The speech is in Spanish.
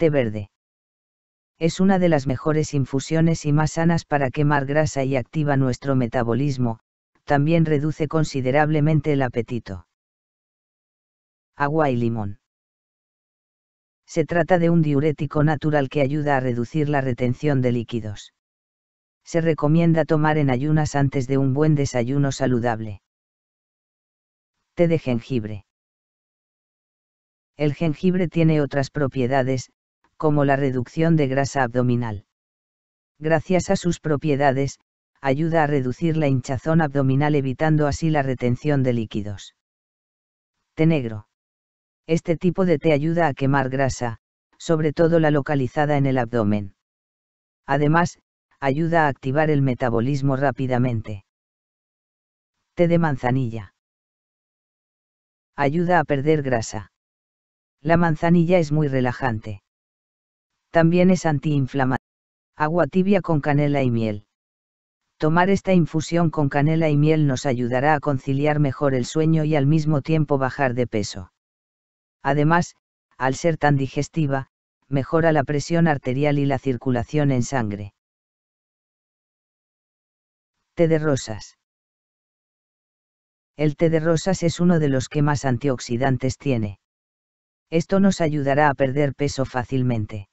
Té verde. Es una de las mejores infusiones y más sanas para quemar grasa y activa nuestro metabolismo, también reduce considerablemente el apetito. Agua y limón. Se trata de un diurético natural que ayuda a reducir la retención de líquidos. Se recomienda tomar en ayunas antes de un buen desayuno saludable. Té de jengibre. El jengibre tiene otras propiedades, como la reducción de grasa abdominal. Gracias a sus propiedades, ayuda a reducir la hinchazón abdominal evitando así la retención de líquidos. Té negro. Este tipo de té ayuda a quemar grasa, sobre todo la localizada en el abdomen. Además, ayuda a activar el metabolismo rápidamente. Té de manzanilla. Ayuda a perder grasa. La manzanilla es muy relajante también es antiinflamatorio. Agua tibia con canela y miel. Tomar esta infusión con canela y miel nos ayudará a conciliar mejor el sueño y al mismo tiempo bajar de peso. Además, al ser tan digestiva, mejora la presión arterial y la circulación en sangre. Té de rosas. El té de rosas es uno de los que más antioxidantes tiene. Esto nos ayudará a perder peso fácilmente.